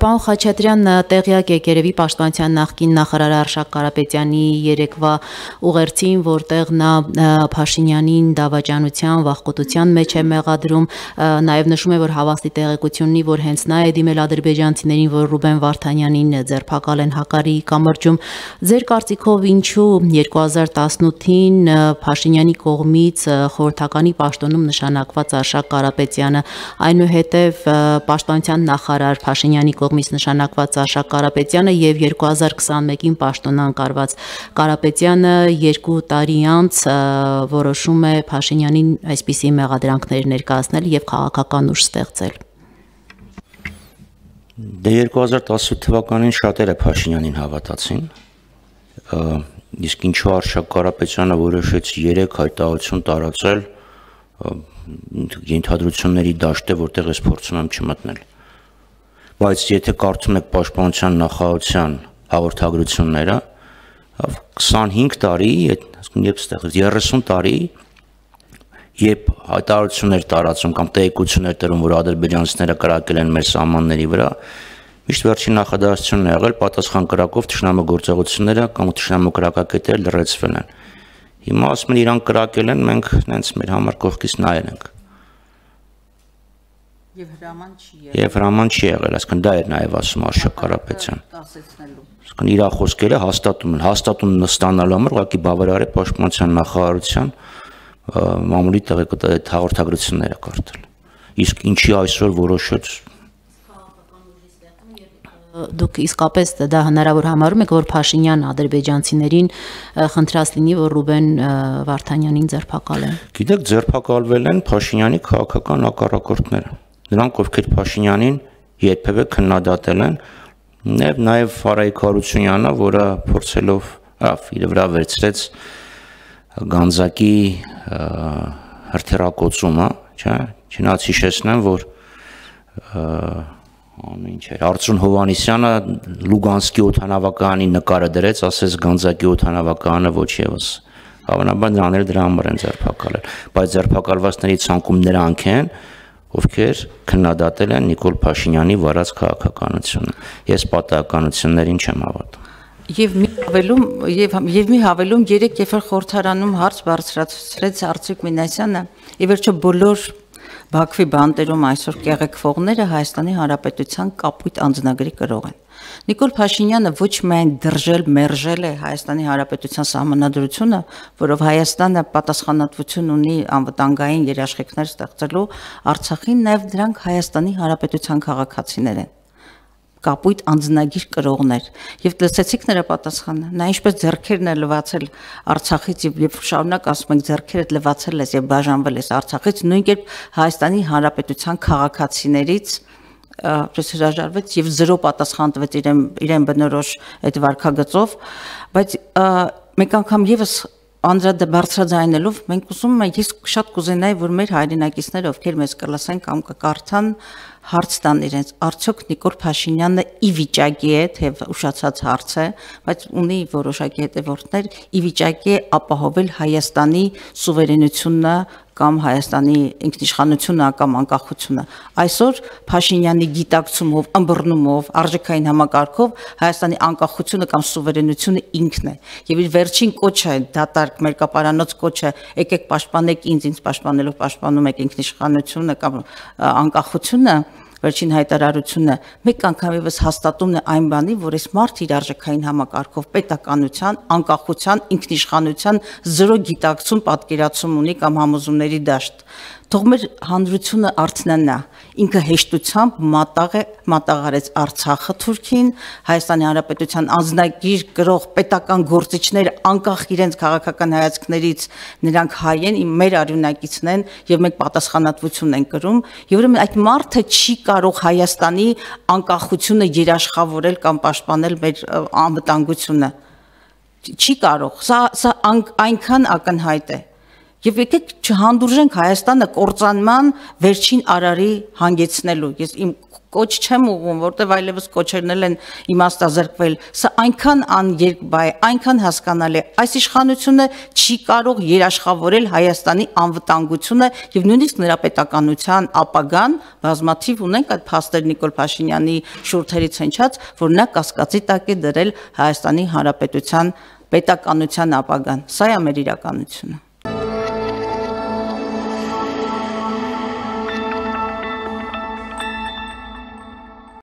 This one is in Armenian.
Պարոն Խաչատրյան, տեղյակ եք երևի պաշտպանության նախկին նախարար Արշակ Կարապետյանի երեկվա ուղերձին, որտեղ նա Փաշինյանին դավաճանության, վախկոտության մեջ է մեղադրում, նաև նշում է, որ հավաստի տեղեկությունն ունի, որ հենց նա է դիմել ադրբեջանցիներին, որ Ռուբեն Վարդանյանին ձերբակալ են Հակարի կամրջում։ Ձեր կարծիքով ինչու 2018-ին Փաշինյանի կողմից խորհրդականի պաշտոնում նշանակված Արշակ Կարապետյանը, այնուհետև պաշտպանության նախարար Փաշինյանի կողմից նշանակված Սաշա Կարապետյանը եւ 2021-ին պաշտոնան կարված Կարապետյանը 2 տարի անց որոշում է Փաշինյանին այսպիսի մեղադրանքներ ներկայացնել եւ քաղաքական ուժ ստեղծել։ Դե 2018 թվականին շատերը Փաշինյանին հավատացին։ Իսկ ինչու Արշակ Կարապետյանը որոշեց 3 հայտարարություն տարածել ենթադրությունների դաշտը, որտեղ ես փորձում եմ չմտնել։ Բայց եթե կարդում եք Պաշտպանության նախարարության հաղորդագրությունները, 25 տարի, երբ ստեղծվեց 30 տարի, երբ հայտարարություններ տարածում կամ տեղեկություններ տրում, որ ադրբեջանցիները կրակել են մեր սահմանների վրա, միշտ վերջին նախադասությունն է եղել պատասխան կրակով ճշնամու գործողությունները կամ ճշնամու կրակակետերը լրացվել են։ Հիմա ասում են իրանք կրակել են, մենք հենց մեր համար կողքից նայել ենք։ Եվ հրաման չի եղել։ Եվ հրաման չի եղել, այսինքն դա էր նաև ասում Արշակ Կարապետյանը։ Այսինքն իր խոսքերը հաստատում են, հաստատում նստանալու համար ուղղակի բավարար է Պաշտպանության նախարարության մամուլի տեղեկատվական հաղորդագրությունները կարդալ։ Իսկ ինչի այսօր որոշեց դուք իսկապես դա հնարավոր համարում եք, որ Փաշինյան ադրբեջանցիներին խնդրած լինի, որ Ռուբեն Վարդանյանին ձերբակալեն։ Գիտեք, ձերբակալվել են Փաշինյանի քաղաքական հակառակորդները նրանք, ովքեր Փաշինյանին երբևէ քննադատել են, եւ նաեւ Ֆարայի Քարությունյանը, որը փորձելով իր վրա վերցրեց Գանձակի հրթիռակոծումը, չէ՞, չնայած հիշեցնեմ, որ անու ինչ էր Արծուն Հովանիսյանը Լուգանսկի օթանավականի նկարը դրեց, ասես Գանձակի օթանավականը ոչ եւս հավանաբար նրաները դրա համար են ձերբակալել, բայց ձերբակալվածների ցանկում նրանք են, ովքեր քննադատել են Նիկոլ Փաշինյանի վարած քաղաքականությունը։ Ես պատահականություններին չեմ հավատում։ Եվ մի հավելում, եւ եւ մի հավելում երեք երբ խորհրդարանում հարց բարձրացրեց Արծիվ Մինասյանը, ի վերջո բոլոր Բաքվի բանտերում այսօր կեղեքվողները Հայաստանի Հանրապետության կապույտ անձնագրի կրող են։ Նիկոլ Փաշինյանը ոչ միայն դրժել, մերժել է Հայաստանի Հանրապետության համանդրությունը, որով Հայաստանը պատասխանատվություն ունի անվտանգային երաշխիքներ ստեղծելու Արցախին, նաև դրանք Հայաստանի Հանրապետության քաղաքացիներ են կապույտ անձնագիր կրողներ եւ լսեցիք նրա պատասխանը նա ինչպես зерքերն է լվացել արցախից եւ երբ շարունակ ասում ենք зерքերդ լվացել ես եւ բաժանվել ես արցախից նույն կերպ հայաստանի հանրապետության քաղաքացիներից պես հրաժարվեց եւ զրո պատասխան տվեց իրեն իրեն բնորոշ այդ վարկագծով բայց մեկ անգամ եւս անդրադե բարձրաձայնելով մենք ուզում ենք ես շատ կուզենայի որ մեր հայրենակիցները ովքեր մեզ կլսեն կամ կկարդան հարց տան իրենց արդյոք Նիկոլ Փաշինյանը ի վիճակի է թե ուշացած հարց է բայց ունի որոշակի հետևորդներ ի վիճակի է ապահովել Հայաստանի սուվերենությունը կամ Հայաստանի ինքնիշխանությունը կամ անկախությունը։ Այսօր Փաշինյանի գիտակցումով, ըմբռնումով, արժեքային համակարգով Հայաստանի անկախությունը կամ սուվերենությունը ինքն է։ Եվ իր վերջին կոչը դատարկ մերկապարանոց կոչը եկեք պաշտպանեք ինձ, ինձ պաշտպանելով պաշտպանում եք ինքնիշխանությունը կամ անկախությունը, վերջին հայտարարությունը մեկ անգամևս հաստատումն է այն բանի, որ այս մարդ իր արժեքային համակարգով պետականության, անկախության, ինքնիշխանության զրո գիտակցում պատկերացում ունի կամ համոզումների դաշտ թող մեր հանրությունը արցնանա ինքը հեշտությամբ մատաղ է մատաղարեց Արցախը Թուրքին Հայաստանի Հանրապետության անձնագիր գրող պետական գործիչներ անկախ իրենց քաղաքական հայացքներից նրանք հայ են մեր արյունակիցն են եւ մենք պատասխանատվություն ենք կրում եւ ուրեմն այդ մարդը չի կարող Հայաստանի անկախությունը երաշխավորել կամ պաշտպանել մեր անվտանգությունը չի կարող սա սա այնքան ակնհայտ է Եվ եկեք չհանդուրժենք Հայաստանը կորցանման վերջին արարի հանգեցնելու։ Ես իմ կոչ չեմ ուղում, որտեվ այլևս կոչերնել են իմաստազրկվել։ Սա այնքան աներկբա է, այնքան հասկանալի է։ Այս իշխանությունը չի կարող երաշխավորել Հայաստանի անվտանգությունը եւ նույնիսկ նրա պետականության ապագան բազմաթիվ ունենք այդ փաստեր Նիկոլ Փաշինյանի շուրթերից հնչած, որ նա կասկածի տակ է դրել Հայաստանի Հանրապետության պետականության ապագան։ Սա է մեր իրականությունը։